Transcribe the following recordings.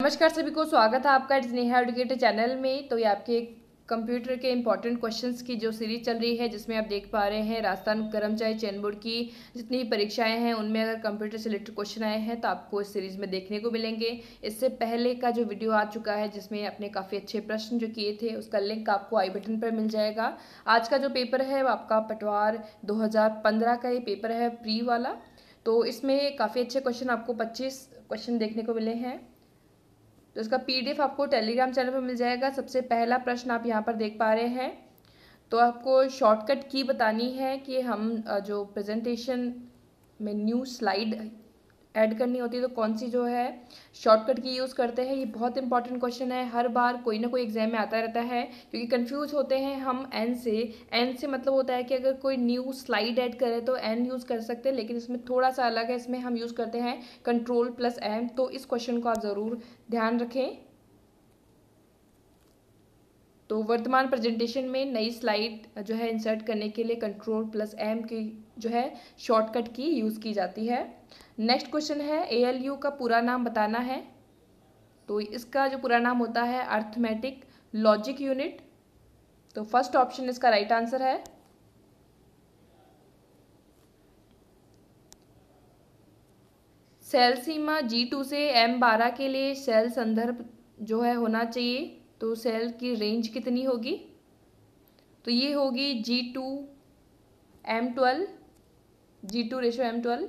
नमस्कार सभी को स्वागत है आपका स्नेहा एडुकेटर चैनल में तो ये आपके कंप्यूटर के इंपॉर्टेंट क्वेश्चंस की जो सीरीज चल रही है जिसमें आप देख पा रहे हैं राजस्थान कर्मचारी चयन बोर्ड की जितनी भी परीक्षाएं हैं उनमें अगर कंप्यूटर से रिलेटेड क्वेश्चन आए हैं तो आपको इस सीरीज में देखने को मिलेंगे इससे पहले का जो वीडियो आ चुका है जिसमें आपने काफ़ी अच्छे प्रश्न जो किए थे उसका लिंक आपको आई बटन पर मिल जाएगा आज का जो पेपर है वो आपका पटवार दो का ये पेपर है प्री वाला तो इसमें काफ़ी अच्छे क्वेश्चन आपको पच्चीस क्वेश्चन देखने को मिले हैं तो इसका पीडीएफ आपको टेलीग्राम चैनल पर मिल जाएगा सबसे पहला प्रश्न आप यहाँ पर देख पा रहे हैं तो आपको शॉर्टकट की बतानी है कि हम जो प्रेजेंटेशन में न्यू स्लाइड ऐड करनी होती है तो कौन सी जो है शॉर्टकट की यूज़ करते हैं ये बहुत इंपॉर्टेंट क्वेश्चन है हर बार कोई ना कोई एग्जाम में आता रहता है क्योंकि कंफ्यूज होते हैं हम एन से एन से मतलब होता है कि अगर कोई न्यू स्लाइड ऐड करे तो एन यूज़ कर सकते हैं लेकिन इसमें थोड़ा सा अलग है इसमें हम यूज़ करते हैं कंट्रोल प्लस एम तो इस क्वेश्चन को आप ज़रूर ध्यान रखें तो वर्तमान प्रेजेंटेशन में नई स्लाइड जो है इंसर्ट करने के लिए कंट्रोल प्लस एम की जो है शॉर्टकट की यूज़ की जाती है नेक्स्ट क्वेश्चन है ए का पूरा नाम बताना है तो इसका जो पूरा नाम होता है अर्थमेटिक लॉजिक यूनिट तो फर्स्ट ऑप्शन इसका राइट right आंसर है सेल सीमा जी टू से एम बारह के लिए सेल संदर्भ जो है होना चाहिए तो सेल की रेंज कितनी होगी तो ये होगी G two M twelve G two ratio M twelve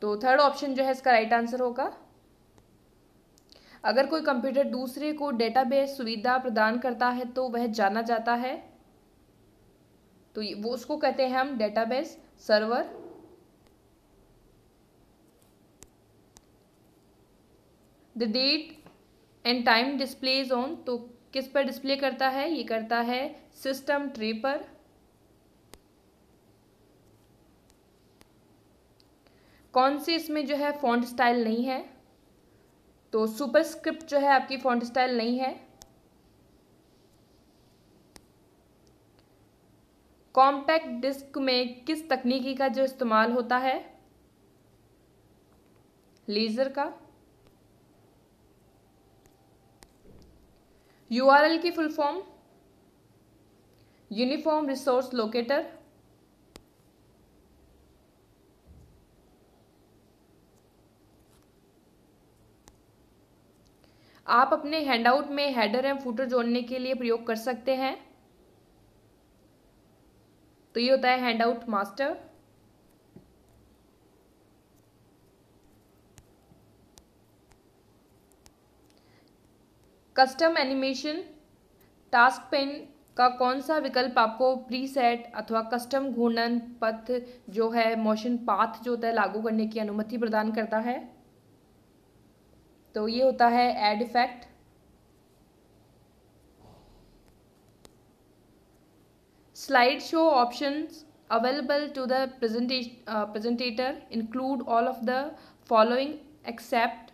तो थर्ड ऑप्शन जो है इसका राइट आंसर होगा अगर कोई कंप्यूटर दूसरे को डेटाबेस सुविधा प्रदान करता है तो वह जाना जाता है तो वो उसको कहते हैं हम database server the date and time display is on तो किस पर डिस्प्ले करता है ये करता है सिस्टम ट्रे पर कौन से इसमें जो है फॉन्ट स्टाइल नहीं है तो सुपर स्क्रिप्ट जो है आपकी फॉन्ट स्टाइल नहीं है कॉम्पैक्ट डिस्क में किस तकनीकी का जो इस्तेमाल होता है लेज़र का यू की full form uniform resource locator आप अपने हैंडआउट में हेडर एंड फूटर जोड़ने के लिए प्रयोग कर सकते हैं तो ये होता है handout master custom animation task pane का कौन सा विकल्प आपको प्रीसेट अथवा कस्टम घूर्णन पथ जो है मोशन पाथ जो होता है लागू करने की अनुमति प्रदान करता है तो ये होता है add effect slide show option available to the presentation presentator include all of the following except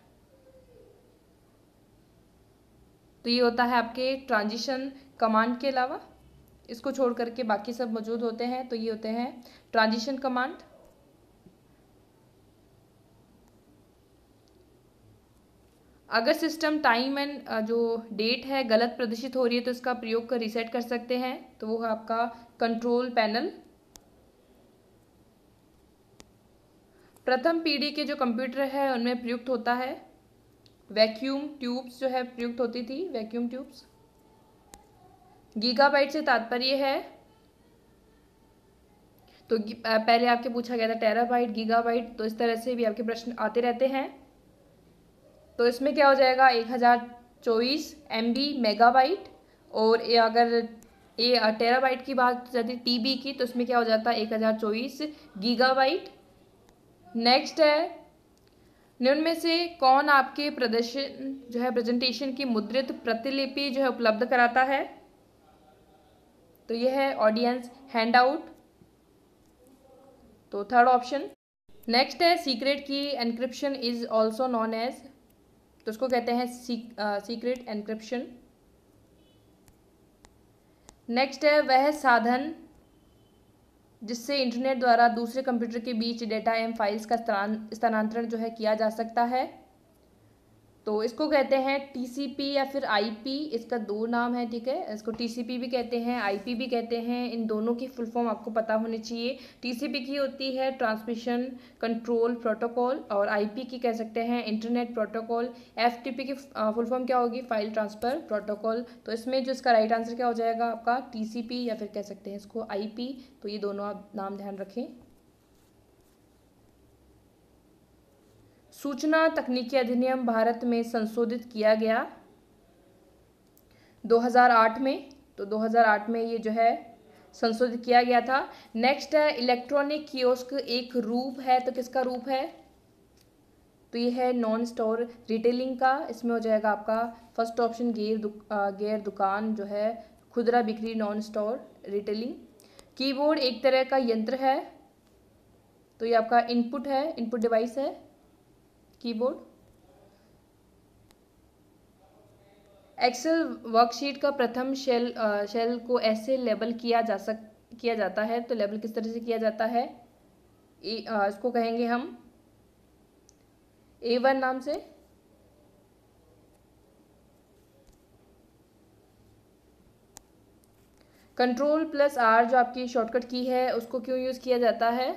तो ये होता है आपके ट्रांजिशन कमांड के अलावा इसको छोड़ करके बाकी सब मौजूद होते हैं तो ये होते हैं ट्रांजिशन कमांड अगर सिस्टम टाइम एंड जो डेट है गलत प्रदर्शित हो रही है तो इसका प्रयोग कर रिसेट कर सकते हैं तो वो है आपका कंट्रोल पैनल प्रथम पीढ़ी के जो कंप्यूटर है उनमें प्रयुक्त होता है वैक्यूम ट्यूब्स जो है प्रयुक्त होती थी वैक्यूम ट्यूब्स गीगाबाइट से तात्पर्य है तो पहले आपके पूछा गया था टेराबाइट गीगाबाइट तो इस तरह से भी आपके प्रश्न आते रहते हैं तो इसमें क्या हो जाएगा एक हज़ार चौबीस एम बी मेगाबाइट और ये अगर ये टेराबाइट की बात जाती टी बी की तो इसमें क्या हो जाता है एक हज़ार चौबीस गीगाबाइट नेक्स्ट है उनमें से कौन आपके प्रदर्शन जो है प्रेजेंटेशन की मुद्रित प्रतिलिपि जो है उपलब्ध कराता है तो यह है ऑडियंस हैंडआउट तो थर्ड ऑप्शन नेक्स्ट है secret key encryption is also known as तो उसको कहते हैं सीक्रेट एनक्रिप्शन नेक्स्ट है वह साधन जिससे इंटरनेट द्वारा दूसरे कंप्यूटर के बीच डेटा एवं फाइल्स का स्थानांतरण जो है किया जा सकता है तो इसको कहते हैं टीसीपी या फिर आईपी इसका दो नाम है ठीक है इसको टीसीपी भी कहते हैं आईपी भी कहते हैं इन दोनों की फुल फॉर्म आपको पता होनी चाहिए टीसीपी की होती है ट्रांसमिशन कंट्रोल प्रोटोकॉल और आईपी की कह सकते हैं इंटरनेट प्रोटोकॉल एफटीपी की फुल फॉर्म क्या होगी फाइल ट्रांसफ़र प्रोटोकॉल तो इसमें जो इसका राइट आंसर क्या हो जाएगा आपका टी या फिर कह सकते हैं इसको आई तो ये दोनों आप नाम ध्यान रखें सूचना तकनीकी अधिनियम भारत में संशोधित किया गया 2008 में तो 2008 में ये जो है संशोधित किया गया था नेक्स्ट है इलेक्ट्रॉनिक कियोस्क एक रूप है तो किसका रूप है तो ये है नॉन स्टोर रिटेलिंग का इसमें हो जाएगा आपका फर्स्ट ऑप्शन गेयर गेयर दुकान जो है खुदरा बिक्री नॉन स्टोर रिटेलिंग कीबोर्ड एक तरह का यंत्र है तो ये आपका इनपुट है इनपुट डिवाइस है कीबोर्ड एक्सेल वर्कशीट का प्रथम शेल शेल को ऐसे लेबल किया जा सक किया जाता है तो लेबल किस तरह से किया जाता है ए, आ, इसको कहेंगे हम ए वन नाम से कंट्रोल प्लस आर जो आपकी शॉर्टकट की है उसको क्यों यूज़ किया जाता है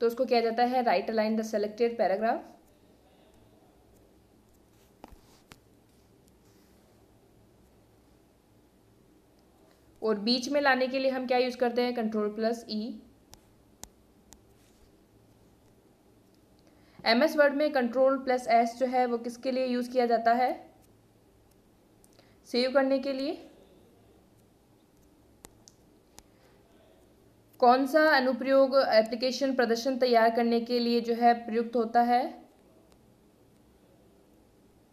तो उसको किया जाता है right align the selected paragraph और बीच में लाने के लिए हम क्या यूज़ करते हैं control plus E M S Word में कंट्रोल प्लस एस जो है वो किसके लिए यूज़ किया जाता है सेव करने के लिए कौन सा अनुप्रयोग एप्लीकेशन प्रदर्शन तैयार करने के लिए जो है प्रयुक्त होता है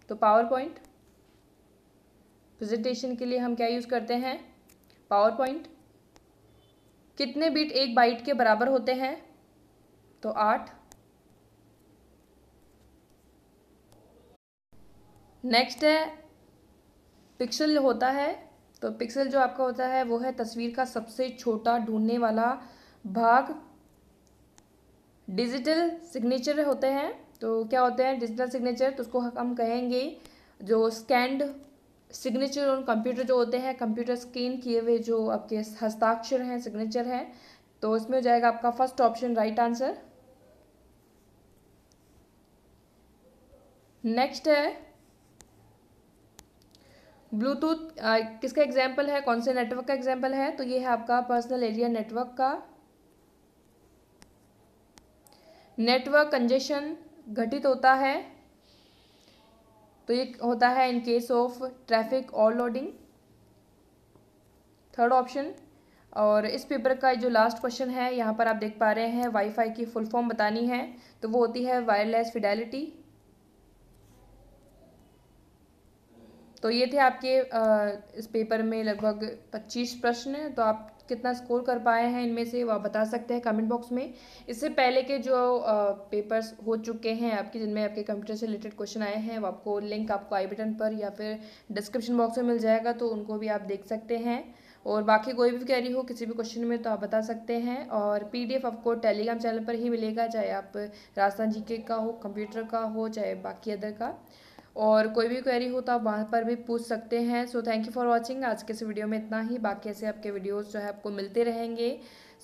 तो पावर पॉइंट प्रेजेंटेशन के लिए हम क्या यूज़ करते हैं पावर पॉइंट कितने बिट एक बाइट के बराबर होते हैं तो आठ नेक्स्ट है पिक्सल होता है तो पिक्सल जो आपका होता है वो है तस्वीर का सबसे छोटा ढूंढने वाला भाग डिजिटल सिग्नेचर होते हैं तो क्या होते हैं डिजिटल सिग्नेचर तो उसको हम कहेंगे जो स्कैंड सिग्नेचर ऑन कंप्यूटर जो होते हैं कंप्यूटर स्कैन किए हुए जो आपके हस्ताक्षर हैं सिग्नेचर हैं तो उसमें हो जाएगा आपका first option right answer next है ब्लूटूथ किसका एग्जाम्पल है कौन से नेटवर्क का एग्जाम्पल है तो ये है आपका पर्सनल एरिया नेटवर्क का नेटवर्क कंजेशन घटित होता है तो ये होता है इन केस ऑफ ट्रैफिक और लोडिंग थर्ड ऑप्शन और इस पेपर का जो लास्ट क्वेश्चन है यहाँ पर आप देख पा रहे हैं वाईफाई की फुल फॉर्म बतानी है तो वो होती है वायरलेस फिडेलिटी तो ये थे आपके इस पेपर में लगभग 25 प्रश्न तो आप कितना स्कोर कर पाए हैं इनमें से वो आप बता सकते हैं कमेंट बॉक्स में इससे पहले के जो पेपर्स हो चुके हैं आपके जिनमें आपके कंप्यूटर से रिलेटेड क्वेश्चन आए हैं वो आपको लिंक आपको आई बटन पर या फिर डिस्क्रिप्शन बॉक्स में मिल जाएगा तो उनको भी आप देख सकते हैं और बाकी कोई भी क्वेरी हो किसी भी क्वेश्चन में तो आप बता सकते हैं और पीडीएफ आपको टेलीग्राम चैनल पर ही मिलेगा चाहे आप राजस्थान जीके का हो कंप्यूटर का हो चाहे बाकी अदर का और कोई भी क्वेरी हो तो आप वहाँ पर भी पूछ सकते हैं so thank you for watching आज के इस वीडियो में इतना ही बाकी ऐसे आपके वीडियोज़ जो है आपको मिलते रहेंगे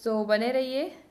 सो so, बने रहिए